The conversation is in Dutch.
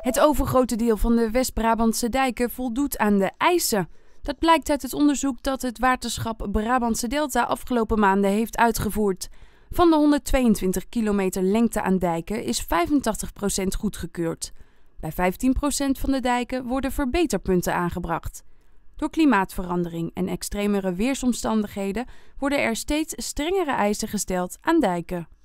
Het overgrote deel van de West-Brabantse dijken voldoet aan de eisen. Dat blijkt uit het onderzoek dat het waterschap Brabantse Delta afgelopen maanden heeft uitgevoerd. Van de 122 kilometer lengte aan dijken is 85% goedgekeurd. Bij 15% van de dijken worden verbeterpunten aangebracht. Door klimaatverandering en extremere weersomstandigheden worden er steeds strengere eisen gesteld aan dijken.